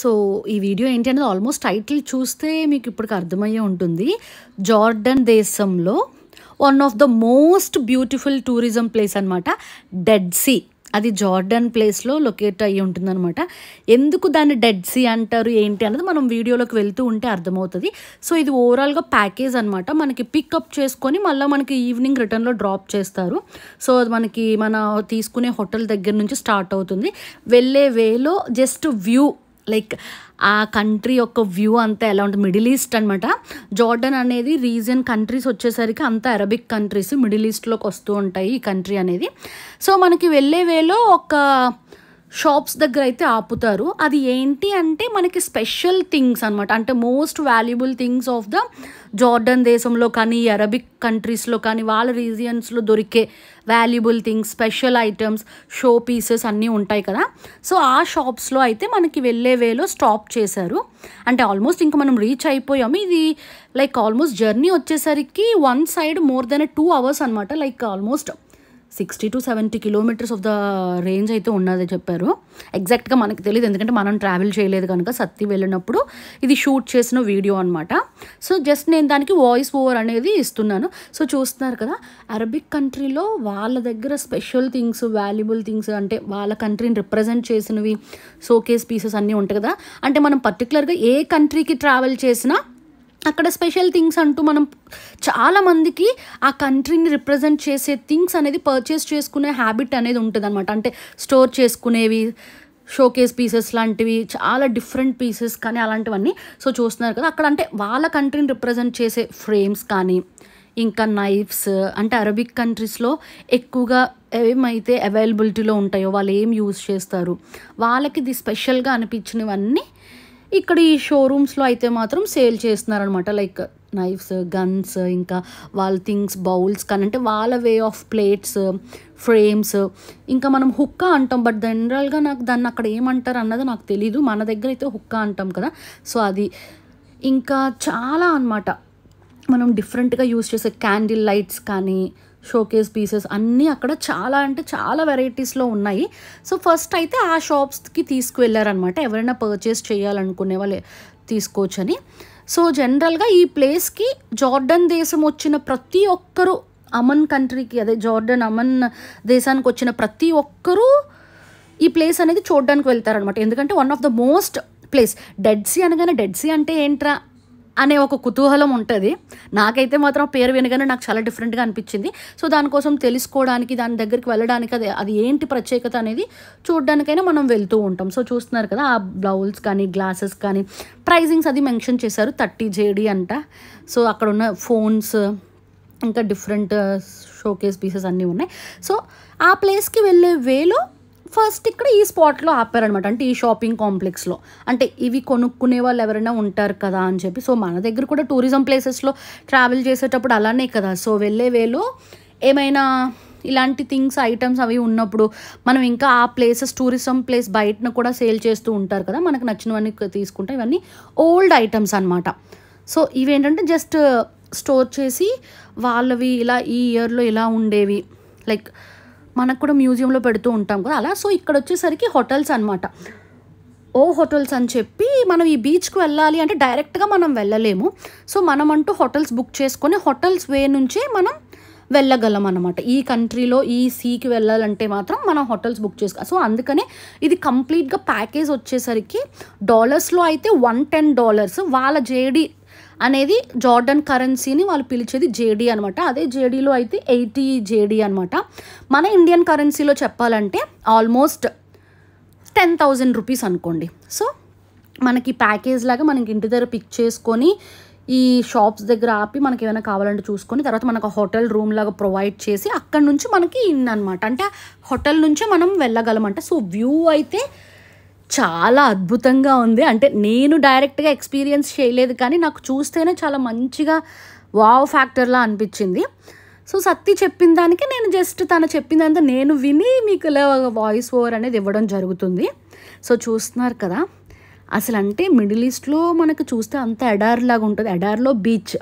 so ఈ video ఏంటి అనేది ఆల్మోస్ట్ టైటిల్ చూస్తే మీకు ఇప్పటికి అర్థమయ్యే ఉంటుంది జార్డన్ దేశంలో one of the most beautiful tourism place అనమాట డెడ్ సీ అది జార్డన్ ప్లేస్లో లొకేట్ అయ్యి ఉంటుందన్నమాట ఎందుకు దాన్ని డెడ్ సీ అంటారు ఏంటి అన్నది మనం వీడియోలోకి వెళ్తూ ఉంటే అర్థమవుతుంది సో ఇది ఓవరాల్గా ప్యాకేజ్ అనమాట మనకి పికప్ చేసుకొని మళ్ళీ మనకి ఈవినింగ్ రిటర్న్లో డ్రాప్ చేస్తారు సో అది మనకి మన తీసుకునే హోటల్ దగ్గర నుంచి స్టార్ట్ అవుతుంది వెళ్ళే వేలో జస్ట్ వ్యూ లైక్ ఆ కంట్రీ యొక్క వ్యూ అంతా ఎలా ఉంటుంది మిడిల్ ఈస్ట్ అనమాట జార్డన్ అనేది రీజియన్ కంట్రీస్ వచ్చేసరికి అంతా అరబిక్ కంట్రీస్ మిడిల్ ఈస్ట్లోకి వస్తూ ఉంటాయి ఈ కంట్రీ అనేది సో మనకి వెళ్ళే వేలో ఒక షాప్స్ దగ్గర అయితే ఆపుతారు అది ఏంటి అంటే మనకి స్పెషల్ థింగ్స్ అనమాట అంటే most valuable things of the Jordan దేశంలో కానీ అరబిక్ కంట్రీస్లో కానీ వాళ్ళ రీజియన్స్లో దొరికే valuable things special items show pieces అన్నీ ఉంటాయి కదా సో ఆ షాప్స్లో అయితే మనకి వెళ్ళే వేలో స్టాప్ చేశారు అంటే ఆల్మోస్ట్ ఇంకా మనం రీచ్ అయిపోయాము ఇది లైక్ ఆల్మోస్ట్ జర్నీ వచ్చేసరికి one side more than two hours అనమాట like almost sixty to seventy kilometres of the range అయితే ఉన్నది చెప్పారు ఎగ్జాక్ట్గా మనకు తెలియదు ఎందుకంటే మనం ట్రావెల్ చేయలేదు కనుక సత్తి వెళ్ళినప్పుడు ఇది షూట్ చేసిన వీడియో అనమాట సో జస్ట్ నేను దానికి వాయిస్ ఓవర్ అనేది ఇస్తున్నాను సో చూస్తున్నారు కదా అరబిక్ కంట్రీలో వాళ్ళ దగ్గర స్పెషల్ థింగ్స్ వాల్యుబుల్ థింగ్స్ అంటే వాళ్ళ కంట్రీని రిప్రజెంట్ చేసినవి సోకేస్ పీసెస్ అన్నీ ఉంటాయి కదా అంటే మనం పర్టికులర్గా ఏ కంట్రీకి ట్రావెల్ చేసినా అక్కడ స్పెషల్ థింగ్స్ అంటూ మనం చాలామందికి ఆ కంట్రీని రిప్రజెంట్ చేసే థింగ్స్ అనేది పర్చేస్ చేసుకునే హ్యాబిట్ అనేది ఉంటుంది అనమాట అంటే స్టోర్ చేసుకునేవి షోకేస్ పీసెస్ లాంటివి చాలా డిఫరెంట్ పీసెస్ కానీ అలాంటివన్నీ సో చూస్తున్నారు కదా అక్కడ అంటే వాళ్ళ కంట్రీని రిప్రజెంట్ చేసే ఫ్రేమ్స్ కానీ ఇంకా నైఫ్స్ అంటే అరబిక్ కంట్రీస్లో ఎక్కువగా ఏమైతే అవైలబిలిటీలో ఉంటాయో వాళ్ళు ఏం యూజ్ చేస్తారు వాళ్ళకి ఇది స్పెషల్గా అనిపించినవన్నీ ఇక్కడ ఈ షోరూమ్స్లో అయితే మాత్రం సేల్ చేస్తున్నారనమాట లైక్ నైఫ్స్ గన్స్ ఇంకా వాళ్ళ థింగ్స్ బౌల్స్ కానీ అంటే వాళ్ళ వే ఆఫ్ ప్లేట్స్ ఫ్రేమ్స్ ఇంకా మనం హుక్క అంటాం బట్ జనరల్గా నాకు దాన్ని అక్కడ ఏమంటారు అన్నది నాకు తెలీదు మన దగ్గర అయితే హుక్కా అంటాం కదా సో అది ఇంకా చాలా అనమాట మనం డిఫరెంట్గా యూస్ చేసే క్యాండిల్ లైట్స్ కానీ షోకేస్ పీసెస్ అన్నీ అక్కడ చాలా అంటే చాలా వెరైటీస్లో ఉన్నాయి సో ఫస్ట్ అయితే ఆ షాప్స్కి తీసుకువెళ్ళారనమాట ఎవరైనా పర్చేస్ చేయాలనుకునే వాళ్ళు తీసుకోవచ్చని సో జనరల్గా ఈ ప్లేస్కి జార్డన్ దేశం వచ్చిన ప్రతి ఒక్కరూ అమన్ కంట్రీకి అదే జార్డన్ అమన్ దేశానికి వచ్చిన ప్రతి ఒక్కరూ ఈ ప్లేస్ అనేది చూడడానికి వెళ్తారనమాట ఎందుకంటే one of the most place Dead Sea అనగానే డెడ్ సీ అంటే ఏంట్రా అనే ఒక కుతూహలం ఉంటుంది నాకైతే మాత్రం పేరు వినగానే నాకు చాలా డిఫరెంట్గా అనిపించింది సో దానికోసం తెలుసుకోవడానికి దాని దగ్గరికి వెళ్ళడానికి అది అది ఏంటి ప్రత్యేకత అనేది చూడడానికైనా మనం వెళ్తూ ఉంటాం సో చూస్తున్నారు కదా ఆ బ్లౌజ్ కానీ గ్లాసెస్ కానీ ప్రైజింగ్స్ అది మెన్షన్ చేశారు థర్టీ జేడి అంట సో అక్కడ ఉన్న ఫోన్స్ ఇంకా డిఫరెంట్ షోకేస్ పీసెస్ అన్నీ ఉన్నాయి సో ఆ ప్లేస్కి వెళ్ళే వేలో ఫస్ట్ ఇక్కడ ఈ స్పాట్లో ఆపారనమాట అంటే ఈ షాపింగ్ కాంప్లెక్స్లో అంటే ఇవి కొనుక్కునే వాళ్ళు ఎవరైనా ఉంటారు కదా అని చెప్పి సో మన దగ్గర కూడా టూరిజం ప్లేసెస్లో ట్రావెల్ చేసేటప్పుడు అలానే కదా సో వెళ్ళే వేలో ఏమైనా ఇలాంటి థింగ్స్ ఐటమ్స్ అవి ఉన్నప్పుడు మనం ఇంకా ఆ ప్లేసెస్ టూరిజం ప్లేస్ బయటను కూడా సేల్ చేస్తూ ఉంటారు కదా మనకు నచ్చినవన్నీ తీసుకుంటే ఇవన్నీ ఓల్డ్ ఐటమ్స్ అనమాట సో ఇవేంటంటే జస్ట్ స్టోర్ చేసి వాళ్ళవి ఇలా ఈ ఇయర్లో ఇలా ఉండేవి లైక్ మనకు కూడా మ్యూజియంలో పెడుతూ ఉంటాం కదా అలా సో ఇక్కడ వచ్చేసరికి హోటల్స్ అనమాట ఓ హోటల్స్ అని చెప్పి మనం ఈ బీచ్కి వెళ్ళాలి అంటే డైరెక్ట్గా మనం వెళ్ళలేము సో మనం అంటూ హోటల్స్ బుక్ చేసుకొని హోటల్స్ వే నుంచే మనం వెళ్ళగలం అనమాట ఈ కంట్రీలో ఈ సీకి వెళ్ళాలంటే మాత్రం మనం హోటల్స్ బుక్ చేసుకో సో అందుకనే ఇది కంప్లీట్గా ప్యాకేజ్ వచ్చేసరికి డాలర్స్లో అయితే వన్ టెన్ డాలర్స్ వాళ్ళ జేడి అనేది జార్డన్ కరెన్సీని వాళ్ళు పిలిచేది జేడీ అనమాట అదే జేడీలో అయితే ఎయిటీ జేడీ అనమాట మన ఇండియన్ కరెన్సీలో చెప్పాలంటే ఆల్మోస్ట్ టెన్ థౌజండ్ రూపీస్ అనుకోండి సో మనకి ప్యాకేజ్ లాగా మనకి ఇంటి దగ్గర పిక్ చేసుకొని ఈ షాప్స్ దగ్గర ఆపి మనకి ఏమైనా కావాలంటే చూసుకొని తర్వాత మనకు హోటల్ రూమ్ లాగా ప్రొవైడ్ చేసి అక్కడ నుంచి మనకి ఇన్ అనమాట అంటే హోటల్ నుంచే మనం వెళ్ళగలమంట సో వ్యూ అయితే చాలా అద్భుతంగా ఉంది అంటే నేను డైరెక్ట్గా ఎక్స్పీరియన్స్ చేయలేదు కానీ నాకు చూస్తేనే చాలా మంచిగా వావ్ ఫ్యాక్టర్లా అనిపించింది సో సత్తి చెప్పిన దానికి నేను జస్ట్ తను చెప్పిందంతా నేను విని మీకు ఇలా వాయిస్ ఓవర్ అనేది ఇవ్వడం జరుగుతుంది సో చూస్తున్నారు కదా అసలు అంటే మిడిల్ ఈస్ట్లో మనకు చూస్తే అంత ఎడార్లాగా ఉంటుంది ఎడార్లో బీచ్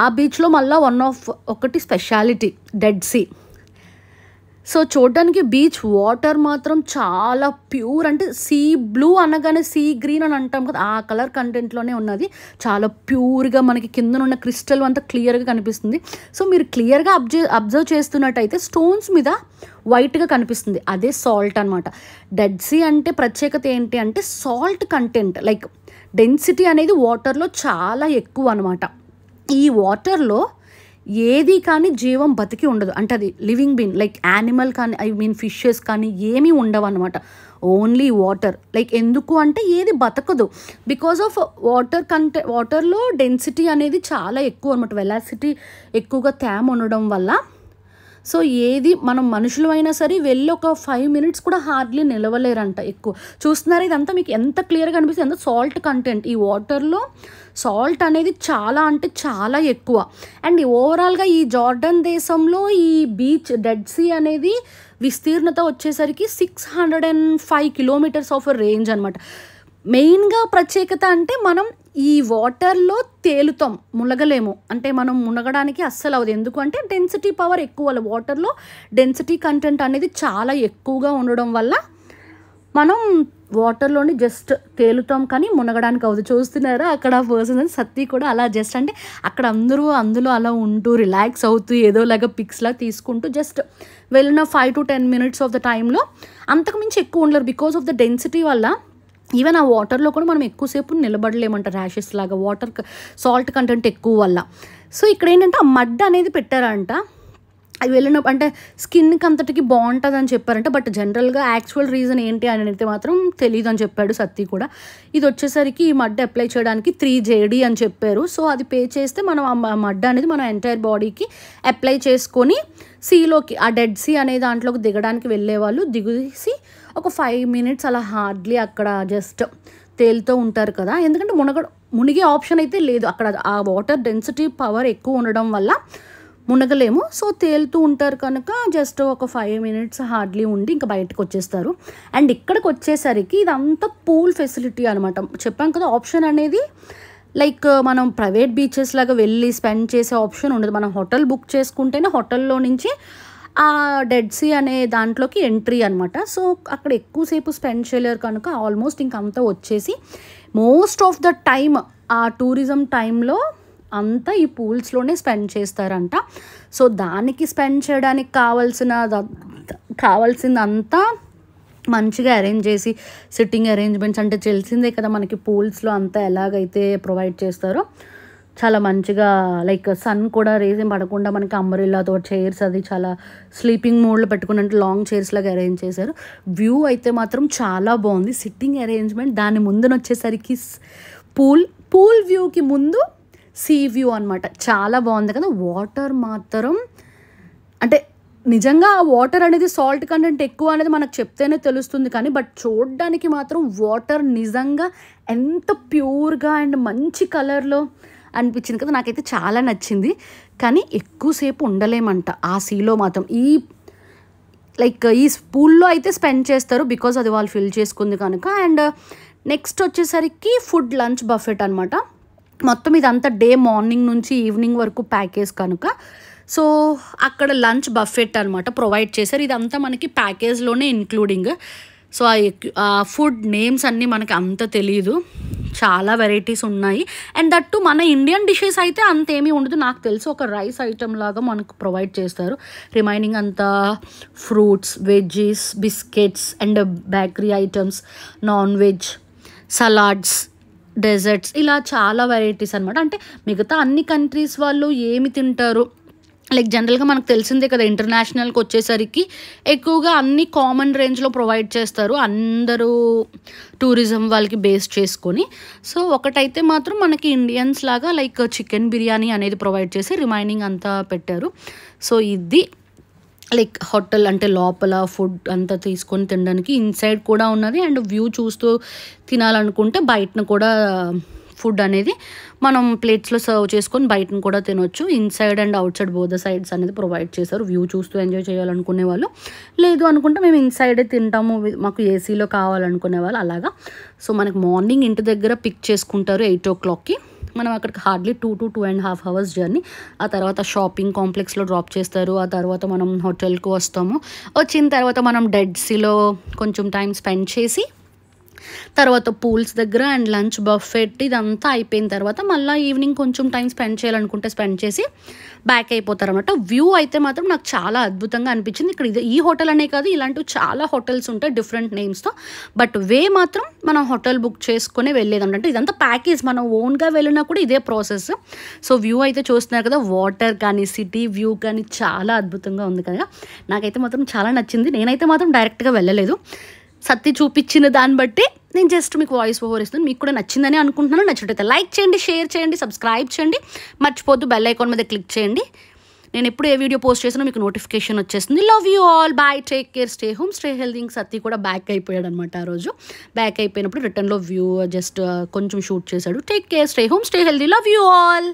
ఆ బీచ్లో మళ్ళీ వన్ ఆఫ్ ఒకటి స్పెషాలిటీ డెడ్ సీ సో చూడ్డానికి బీచ్ వాటర్ మాత్రం చాలా ప్యూర్ అంటే సీ బ్లూ అనగానే సీ గ్రీన్ అని అంటాం కదా ఆ కలర్ కంటెంట్లోనే ఉన్నది చాలా ప్యూర్గా మనకి కింద ఉన్న క్రిస్టల్ అంతా క్లియర్గా కనిపిస్తుంది సో మీరు క్లియర్గా అబ్జర్వ్ అబ్జర్వ్ చేస్తున్నట్టయితే స్టోన్స్ మీద వైట్గా కనిపిస్తుంది అదే సాల్ట్ అనమాట డెడ్ సీ అంటే ప్రత్యేకత ఏంటి అంటే సాల్ట్ కంటెంట్ లైక్ డెన్సిటీ అనేది వాటర్లో చాలా ఎక్కువ అనమాట ఈ వాటర్లో ఏది కానీ జీవం బతికి ఉండదు అంటే అది లివింగ్ బీన్ లైక్ యానిమల్ కానీ ఐ మీన్ ఫిషెస్ కానీ ఏమీ ఉండవు అనమాట ఓన్లీ వాటర్ లైక్ ఎందుకు అంటే ఏది బతకదు బికాజ్ ఆఫ్ వాటర్ కంటే వాటర్లో డెన్సిటీ అనేది చాలా ఎక్కువ అనమాట వెలాసిటీ ఎక్కువగా తేమ ఉండడం వల్ల సో ఏది మనం మనుషులు అయినా సరే వెళ్ళి ఒక ఫైవ్ మినిట్స్ కూడా హార్డ్లీ నిలవలేరంట ఎక్కువ చూస్తున్నారు ఇదంతా మీకు ఎంత క్లియర్గా అనిపిస్తుంది ఎంత సాల్ట్ కంటెంట్ ఈ వాటర్లో సాల్ట్ అనేది చాలా అంటే చాలా ఎక్కువ అండ్ ఓవరాల్గా ఈ జార్డన్ దేశంలో ఈ బీచ్ డెడ్ సీ అనేది విస్తీర్ణత వచ్చేసరికి six hundred and five kilometres of range అనమాట మెయిన్గా ప్రత్యేకత అంటే మనం ఈ వాటర్లో తేలుతాం మునగలేము అంటే మనం మునగడానికి అస్సలు అవదు ఎందుకంటే డెన్సిటీ పవర్ ఎక్కువ వాటర్లో డెన్సిటీ కంటెంట్ అనేది చాలా ఎక్కువగా ఉండడం వల్ల మనం వాటర్లోని జస్ట్ తేలుతాం కానీ మునగడానికి అవ్వదు చూస్తున్నారా అక్కడ పర్సన్ సత్తి కూడా అలా జస్ట్ అంటే అక్కడ అందరూ అందులో అలా ఉంటూ రిలాక్స్ అవుతూ ఏదో లాగా పిక్స్లా తీసుకుంటూ జస్ట్ వెళ్ళిన five to ten minutes of the టైంలో అంతకుమించి ఎక్కువ ఉండలేరు బికాస్ ఆఫ్ ద డెన్సిటీ వల్ల ఈవెన్ ఆ వాటర్లో కూడా మనం ఎక్కువసేపు నిలబడలేమంట ర్యాషెస్ లాగా వాటర్ సాల్ట్ కంటెంట్ ఎక్కువ వల్ల సో ఇక్కడ ఏంటంటే ఆ మడ్ అనేది పెట్టారంట అవి వెళ్ళినప్పుడు అంటే స్కిన్కి అంతటికి బాగుంటుంది అని చెప్పారంటే బట్ జనరల్గా యాక్చువల్ రీజన్ ఏంటి అని అయితే మాత్రం తెలియదు అని చెప్పాడు సత్తి కూడా ఇది వచ్చేసరికి ఈ మడ్ అప్లై చేయడానికి త్రీ జేడీ అని చెప్పారు సో అది పే చేస్తే మనం ఆ మడ్ అనేది మనం ఎంటైర్ బాడీకి అప్లై చేసుకొని సీలోకి ఆ డెడ్ సీ అనే దాంట్లోకి దిగడానికి వెళ్ళేవాళ్ళు దిగుసి ఒక ఫైవ్ మినిట్స్ అలా హార్డ్లీ అక్కడ జస్ట్ తేలుతూ ఉంటారు కదా ఎందుకంటే మునగ మునిగే ఆప్షన్ అయితే లేదు అక్కడ ఆ వాటర్ డెన్సిటీ పవర్ ఎక్కువ ఉండడం వల్ల మునగలేము సో తేలుతూ ఉంటారు కనుక జస్ట్ ఒక ఫైవ్ మినిట్స్ హార్డ్లీ ఉండి ఇంకా బయటకు వచ్చేస్తారు అండ్ ఇక్కడికి వచ్చేసరికి ఇదంతా పూల్ ఫెసిలిటీ అనమాట చెప్పాం కదా ఆప్షన్ అనేది లైక్ మనం ప్రైవేట్ బీచెస్ లాగా వెళ్ళి స్పెండ్ చేసే ఆప్షన్ ఉండదు మనం హోటల్ బుక్ చేసుకుంటేనే హోటల్లో నుంచి ఆ డెడ్ సీ అనే దాంట్లోకి ఎంట్రీ అనమాట సో అక్కడ ఎక్కువసేపు స్పెండ్ చేయలేరు కనుక ఆల్మోస్ట్ ఇంకంతా వచ్చేసి మోస్ట్ ఆఫ్ ద టైమ్ ఆ టూరిజం టైంలో అంతా ఈ పూల్స్లోనే స్పెండ్ చేస్తారంట సో దానికి స్పెండ్ చేయడానికి కావాల్సిన కావాల్సిందంతా మంచిగా అరేంజ్ చేసి సిట్టింగ్ అరేంజ్మెంట్స్ అంటే తెలిసిందే కదా మనకి పూల్స్లో అంతా ఎలాగైతే ప్రొవైడ్ చేస్తారో చాలా మంచిగా లైక్ సన్ కూడా రేజ్ పడకుండా మనకి అంబరిల్లాతో చైర్స్ అది చాలా స్లీపింగ్ మోడ్లో పెట్టుకున్నట్టు లాంగ్ చైర్స్ లాగా అరేంజ్ చేశారు వ్యూ అయితే మాత్రం చాలా బాగుంది సిట్టింగ్ అరేంజ్మెంట్ దాని ముందున వచ్చేసరికి పూల్ పూల్ వ్యూకి ముందు సీ వ్యూ అనమాట చాలా బాగుంది కదా వాటర్ మాత్రం అంటే నిజంగా ఆ వాటర్ అనేది సాల్ట్ కంటెంట్ ఎక్కువ అనేది మనకు చెప్తేనే తెలుస్తుంది కానీ బట్ చూడడానికి మాత్రం వాటర్ నిజంగా ఎంత ప్యూర్గా అండ్ మంచి కలర్లో అనిపించింది కదా నాకైతే చాలా నచ్చింది కానీ ఎక్కువసేపు ఉండలేమంట ఆ సీలో మాత్రం ఈ లైక్ ఈ స్పూల్లో అయితే స్పెండ్ చేస్తారు బికాజ్ అది వాళ్ళు ఫిల్ చేసుకుంది కనుక అండ్ నెక్స్ట్ వచ్చేసరికి ఫుడ్ లంచ్ బఫెట్ అనమాట మొత్తం ఇదంతా డే మార్నింగ్ నుంచి ఈవినింగ్ వరకు ప్యాకేజ్ కనుక సో అక్కడ లంచ్ బఫెట్ అనమాట ప్రొవైడ్ చేశారు ఇదంతా మనకి ప్యాకేజ్లోనే ఇన్క్లూడింగ్ సో ఆ ఫుడ్ నేమ్స్ అన్నీ మనకి అంత తెలియదు చాలా వెరైటీస్ ఉన్నాయి అండ్ టు మన ఇండియన్ డిషెస్ అయితే అంతేమీ ఉండదు నాకు తెలుసు ఒక రైస్ ఐటెం లాగా మనకు ప్రొవైడ్ చేస్తారు రిమైనింగ్ అంతా fruits veggies biscuits and bakery items non veg salads desserts ఇలా చాలా వెరైటీస్ అనమాట అంటే మిగతా అన్ని కంట్రీస్ వాళ్ళు ఏమి తింటారు లైక్ జనరల్గా మనకు తెలిసిందే కదా ఇంటర్నేషనల్కి వచ్చేసరికి ఎక్కువగా అన్ని కామన్ రేంజ్లో ప్రొవైడ్ చేస్తారు అందరూ టూరిజం వాళ్ళకి బేస్ చేసుకొని సో ఒకటైతే మాత్రం మనకి ఇండియన్స్ లాగా లైక్ చికెన్ బిర్యానీ అనేది ప్రొవైడ్ చేసి రిమైనింగ్ అంతా పెట్టారు సో ఇది లైక్ హోటల్ అంటే లోపల ఫుడ్ అంతా తీసుకొని తినడానికి ఇన్సైడ్ కూడా ఉన్నది అండ్ వ్యూ చూస్తూ తినాలనుకుంటే బయటను కూడా ఫుడ్ అనేది మనం ప్లేట్స్లో సర్వ్ చేసుకొని బయటను కూడా తినొచ్చు ఇన్సైడ్ అండ్ అవుట్ సైడ్ బోధ సైడ్స్ అనేది ప్రొవైడ్ చేశారు వ్యూ చూస్తూ ఎంజాయ్ చేయాలనుకునే వాళ్ళు లేదు అనుకుంటే మేము ఇన్సైడే తింటాము మాకు ఏసీలో కావాలనుకునే వాళ్ళు అలాగా సో మనకి మార్నింగ్ ఇంటి దగ్గర పిక్ చేసుకుంటారు ఎయిట్ ఓ క్లాక్కి మనం అక్కడికి hardly two to two and half hours journey ఆ తర్వాత షాపింగ్ కాంప్లెక్స్లో డ్రాప్ చేస్తారు ఆ తర్వాత మనం హోటల్కు వస్తాము వచ్చిన తర్వాత మనం డెడ్ సీలో కొంచెం టైం స్పెండ్ చేసి తర్వాత పూల్స్ దగ్గర అండ్ లంచ్ బఫెట్ ఇదంతా అయిపోయిన తర్వాత మళ్ళీ ఈవినింగ్ కొంచెం టైం స్పెండ్ చేయాలనుకుంటే స్పెండ్ చేసి బ్యాక్ అయిపోతారు అనమాట వ్యూ అయితే మాత్రం నాకు చాలా అద్భుతంగా అనిపించింది ఇక్కడ ఇది ఈ హోటల్ అనే కాదు ఇలాంటివి చాలా హోటల్స్ ఉంటాయి డిఫరెంట్ నేమ్స్తో బట్ వే మాత్రం మనం హోటల్ బుక్ చేసుకుని వెళ్ళేదంటే ఇదంతా ప్యాకేజ్ మనం ఓన్గా వెళ్ళినా కూడా ఇదే ప్రాసెస్ సో వ్యూ అయితే చూస్తున్నారు కదా వాటర్ కానీ సిటీ వ్యూ కానీ చాలా అద్భుతంగా ఉంది కదా నాకైతే మాత్రం చాలా నచ్చింది నేనైతే మాత్రం డైరెక్ట్గా వెళ్ళలేదు సత్తి చూపించిన దాన్ని బట్టి నేను జస్ట్ మీకు వాయిస్ ఓవర్ ఇస్తుంది మీకు కూడా నచ్చిందని అనుకుంటున్నాను నచ్చినట్టయితే లైక్ చేయండి షేర్ చేయండి సబ్స్క్రైబ్ చేయండి మర్చిపోద్దు బెల్ ఐకాన్ మీద క్లిక్ చేయండి నేను ఎప్పుడు ఏ వీడియో పోస్ట్ చేసినా మీకు నోటిఫికేషన్ వచ్చేస్తుంది love you all bye take care stay home stay healthy Satti కూడా బ్యాక్ అయిపోయాడు అనమాట ఆ రోజు బ్యాక్ అయిపోయినప్పుడు రిటర్న్లో వ్యూ జస్ట్ కొంచెం షూట్ చేశాడు take care stay home stay healthy love you all